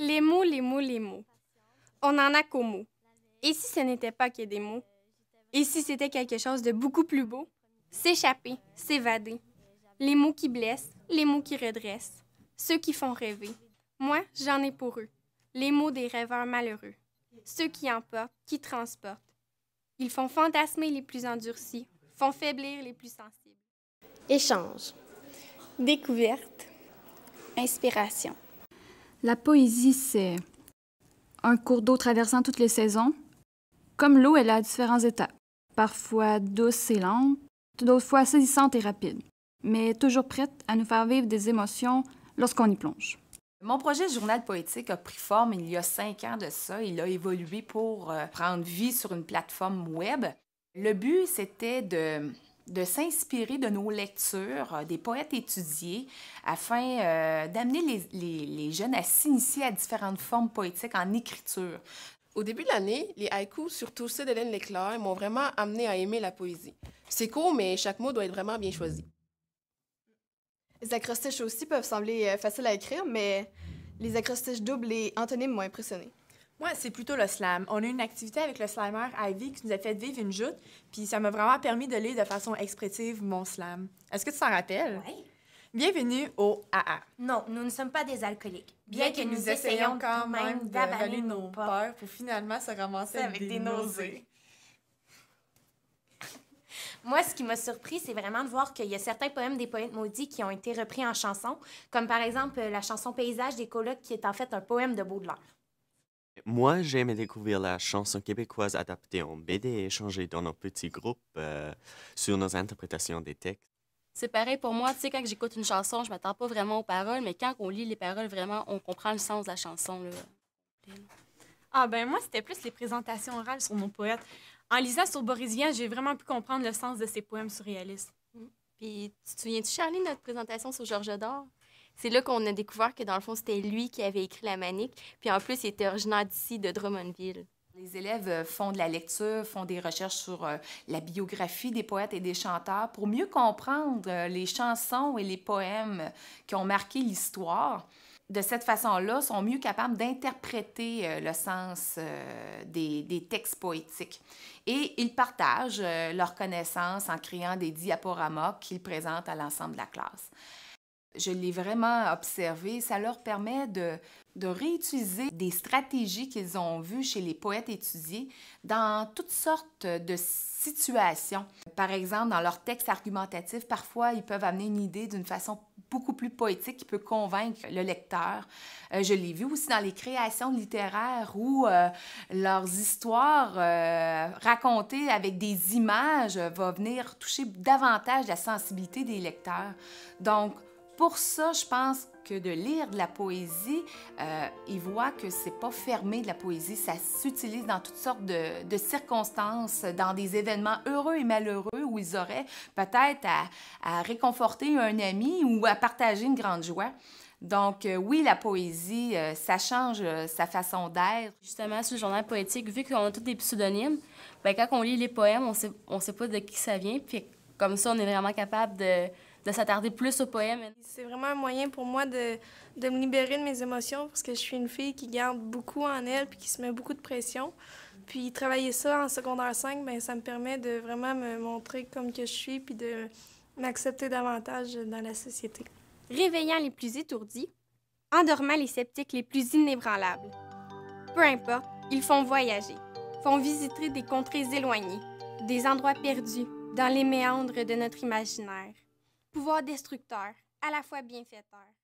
Les mots, les mots, les mots. On n'en a qu'aux mots. Et si ce n'était pas que des mots? Et si c'était quelque chose de beaucoup plus beau? S'échapper, s'évader. Les mots qui blessent, les mots qui redressent. Ceux qui font rêver. Moi, j'en ai pour eux. Les mots des rêveurs malheureux. Ceux qui emportent, qui transportent. Ils font fantasmer les plus endurcis, font faiblir les plus sensibles. Échange. Découverte. Inspiration. La poésie, c'est un cours d'eau traversant toutes les saisons. Comme l'eau, elle a différents étapes. parfois douce et lente, d'autres fois saisissante et rapide, mais toujours prête à nous faire vivre des émotions lorsqu'on y plonge. Mon projet Journal poétique a pris forme il y a cinq ans de ça. Il a évolué pour euh, prendre vie sur une plateforme web. Le but, c'était de de s'inspirer de nos lectures, euh, des poètes étudiés, afin euh, d'amener les, jeunes à s'initier à différentes formes poétiques en écriture. Au début de l'année, les haïkus, surtout ceux d'Hélène Leclerc, m'ont vraiment amené à aimer la poésie. C'est court, mais chaque mot doit être vraiment bien choisi. Les acrostiches aussi peuvent sembler euh, faciles à écrire, mais les acrostiches doubles et antonymes m'ont impressionné. Moi, c'est plutôt le slam. On a une activité avec le slimer Ivy qui nous a fait vivre une joute, puis ça m'a vraiment permis de lire de façon expressive mon slam. Est-ce que tu t'en rappelles? Oui. Bienvenue au AA. Non, nous ne sommes pas des alcooliques. Bien, que, nous, essayons quand même d'avaler nos peurs pour finalement se ramasser avec des, nausées. Moi, ce qui m'a surpris, c'est vraiment de voir qu'il y a certains poèmes des poètes maudits qui ont été repris en chansons, comme par exemple euh, la chanson Paysage des colocs, qui est en fait un poème de Baudelaire. Moi, j'aime découvrir la chanson québécoise adaptée en BD et échanger dans nos petits groupes euh, sur nos interprétations des textes. C'est pareil pour moi, tu sais, quand j'écoute une chanson, je m'attends pas vraiment aux paroles, mais quand on lit les paroles, vraiment, on comprend le sens de la chanson. Ah ben moi, c'était plus les présentations orales sur nos poètes. En lisant sur Vian, j'ai vraiment pu comprendre le sens de ses poèmes surréalistes. Mm. Puis, tu te souviens-tu, Charlie, notre présentation sur Georges d'Or? C'est là qu'on a découvert que, dans le fond, c'était lui qui avait écrit la manique. Puis en plus, il était originaire d'ici, de Drummondville. Les élèves euh, font de la lecture, font des recherches sur euh, la biographie des poètes et des chanteurs pour mieux comprendre euh, les chansons et les poèmes qui ont marqué l'histoire. De cette façon-là, sont mieux capables d'interpréter le sens des, des, textes poétiques. Et ils partagent leurs connaissances en créant des diaporamas qu'ils présentent à l'ensemble de la classe. Je l'ai vraiment observé. Ça leur permet de, réutiliser des stratégies qu'ils ont vues chez les poètes étudiés dans toutes sortes de situations. Par exemple, dans leurs textes argumentatifs, parfois, ils peuvent amener une idée d'une façon beaucoup plus poétique qui peut convaincre le lecteur. Euh, je l'ai vu aussi dans les créations littéraires où euh, leurs histoires euh, racontées avec des images vont venir toucher davantage la sensibilité des lecteurs. Donc, pour ça, je pense que de lire de la poésie, euh, ils il voit que c'est pas fermé de la poésie, ça s'utilise dans toutes sortes de, circonstances, dans des événements heureux et malheureux où ils auraient peut-être à, réconforter un ami ou à partager une grande joie. Donc euh, oui, la poésie, euh, ça change sa façon d'être. Justement, sur le journal poétique, vu qu'on a tous des pseudonymes, ben, quand on lit les poèmes, on sait, sait pas de qui ça vient, puis comme ça, on est vraiment capable de de s'attarder plus au poème. C'est vraiment un moyen pour moi de, me libérer de mes émotions parce que je suis une fille qui garde beaucoup en elle puis qui se met beaucoup de pression. Puis travailler ça en secondaire 5, ben, ça me permet de vraiment me montrer comme que je suis puis de m'accepter davantage dans la société. Réveillant les plus étourdis, endormant les sceptiques les plus inébranlables. Peu importe, ils font voyager, font visiter des contrées éloignées, des endroits perdus dans les méandres de notre imaginaire pouvoir destructeur, à la fois bienfaiteur.